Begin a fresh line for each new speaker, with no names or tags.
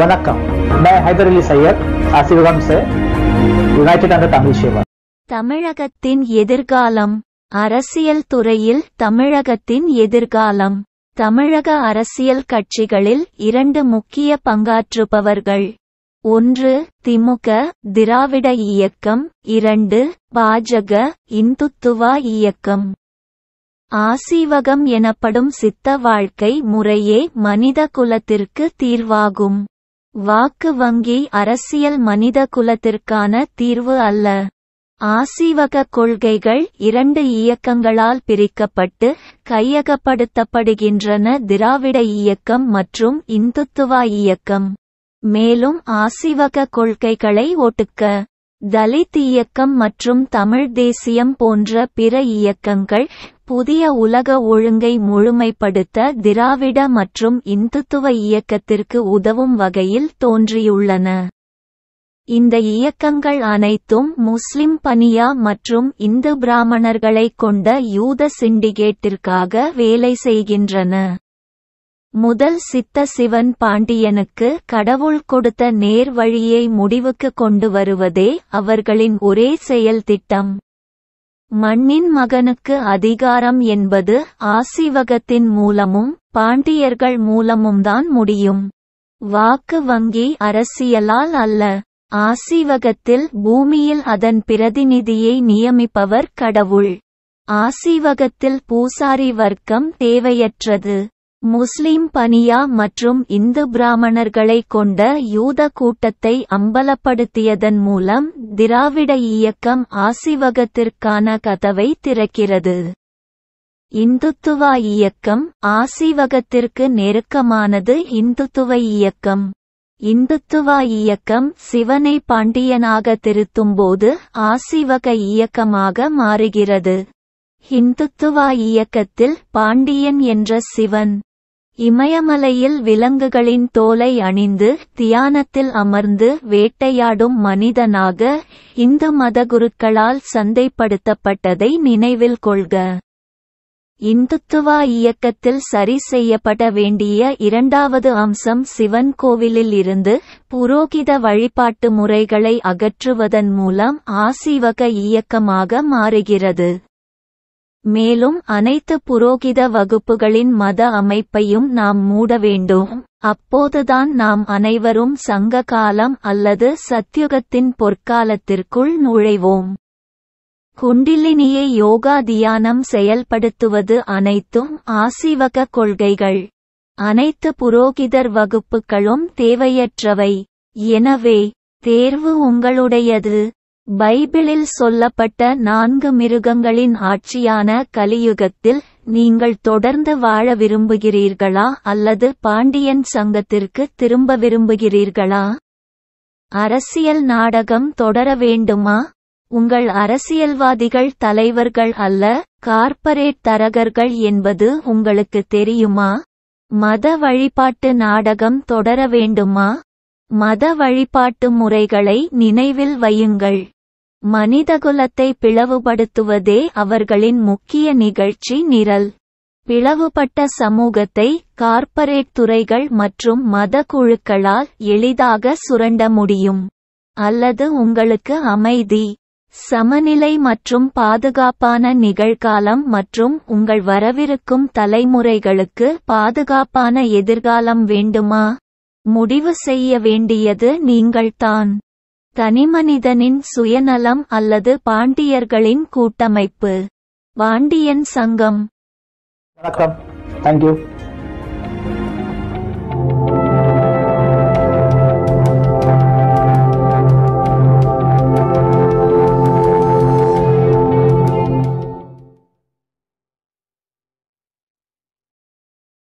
வணக்கம் நான் ஹைதர் அலி சையத் அசிவகம் से தமிழகத்தின் எதிர்காலம் அரசியல் துறையில் தமிழகத்தின் எதிர்காலம் தமிழக அரசியல் கட்சிகளில் இரண்டு முக்கிய பங்காற்றுபவர்கள் ஒன்று திமுக திராவிட இயக்கம் இரண்டு பாஜக இந்துத்துவா இயக்கம் ஆசீவகம் எனப்படும் சித்த வாழ்க்கை முறையே மனித குலத்திற்கு தீர்வாகும் வாக்கு வங்கி அரசியல் மனித குலத்திற்கான தீர்வு அல்ல ஆசீவக கொள்கைகள் இரண்டு இயக்கங்களால் பிரிக்கப்பட்டு கையகப்படுத்தப்படுகின்றன திராவிட இயக்கம் மற்றும் இந்துத்துவா இயக்கம் மேலும் ஆசீவக கொள்கைகளை ஒட்டுக்க தலித் இயக்கம் மற்றும் தமிழ் தேசியம் போன்ற பிற இயக்கங்கள் புதிய உலக ஒழுங்கை முழுமைப்படுத்த திராவிட மற்றும் இந்துத்துவ இயக்கத்திற்கு உதவும் வகையில் தோன்றியுள்ளன இந்த இயக்கங்கள் அனைத்தும் முஸ்லிம் பனியா மற்றும் இந்து பிராமணர்களை கொண்ட யூத சிண்டிகேட்டிற்காக வேலை செய்கின்றன முதல் சித்த சிவன் பாண்டியனுக்கு கடவுள் கொடுத்த நேர் வழியை முடிவுக்கு கொண்டு வருவதே அவர்களின் ஒரே செயல் திட்டம் மண்ணின் மகனுக்கு அதிகாரம் என்பது ஆசீவகத்தின் மூலமும் பாண்டியர்கள் மூலமும் தான் முடியும் வாக்கு வங்கி அரசியலால் அல்ல ஆசீவகத்தில் பூமியில் அதன் பிரதிநிதியை நியமிப்பவர் கடவுள் ஆசீவகத்தில் பூசாரி வர்க்கம் தேவையற்றது முஸ்லிம் பனியா மற்றும் இந்து பிராமணர்களை கொண்ட யூத கூட்டத்தை அம்பலப்படுத்தியதன் மூலம் திராவிட இயக்கம் ஆசிவகத்திற்கான கதவை திறக்கிறது இந்துத்துவா இயக்கம் ஆசிவகத்திற்கு நெருக்கமானது இந்துத்துவ இயக்கம் இந்துத்துவா இயக்கம் சிவனை பாண்டியனாக திருத்தும்போது ஆசிவக இயக்கமாக மாறுகிறது ஹிந்துத்துவா இயக்கத்தில் பாண்டியன் என்ற சிவன் இமயமலையில் விலங்குகளின் தோலை அணிந்து தியானத்தில் அமர்ந்து வேட்டையாடும் மனிதனாக இந்து மதகுருக்களால் சந்தைப்படுத்தப்பட்டதை நினைவில் கொள்க இந்துத்துவா இயக்கத்தில் சரி செய்யப்பட வேண்டிய இரண்டாவது அம்சம் சிவன் கோவிலில் இருந்து புரோகித வழிபாட்டு முறைகளை அகற்றுவதன் மூலம் ஆசிவக இயக்கமாக மாறுகிறது மேலும் அனைத்து புரோகித வகுப்புகளின் மத அமைப்பையும் நாம் மூட வேண்டும் அப்போதுதான் நாம் அனைவரும் சங்க காலம் அல்லது சத்யுகத்தின் பொற்காலத்திற்குள் நுழைவோம் குண்டிலினியை யோகா தியானம் செயல்படுத்துவது அனைத்தும் ஆசிவக கொள்கைகள் அனைத்து புரோகிதர் வகுப்புகளும் தேவையற்றவை எனவே தேர்வு உங்களுடையது பைபிளில் சொல்லப்பட்ட நான்கு மிருகங்களின் ஆட்சியான கலியுகத்தில் நீங்கள் தொடர்ந்து வாழ விரும்புகிறீர்களா அல்லது பாண்டியன் சங்கத்திற்கு திரும்ப விரும்புகிறீர்களா அரசியல் நாடகம் தொடர வேண்டுமா உங்கள் அரசியல்வாதிகள் தலைவர்கள் அல்ல கார்ப்பரேட் தரகர்கள் என்பது உங்களுக்கு தெரியுமா மத வழிபாட்டு நாடகம் தொடர வேண்டுமா மத வழிபாட்டு முறைகளை நினைவில் வையுங்கள் மனிதகுலத்தை பிளவுபடுத்துவதே அவர்களின் முக்கிய நிகழ்ச்சி நிரல் பிளவுபட்ட சமூகத்தை கார்ப்பரேட் துறைகள் மற்றும் மத குழுக்களால் எளிதாக சுரண்ட முடியும் அல்லது உங்களுக்கு அமைதி சமநிலை மற்றும் பாதுகாப்பான நிகழ்காலம் மற்றும் உங்கள் வரவிருக்கும் தலைமுறைகளுக்கு பாதுகாப்பான எதிர்காலம் வேண்டுமா முடிவு செய்ய வேண்டியது நீங்கள்தான் தனிமனிதனின் சுயநலம் அல்லது பாண்டியர்களின் கூட்டமைப்பு பாண்டியன் சங்கம் வணக்கம் தேங்க்யூ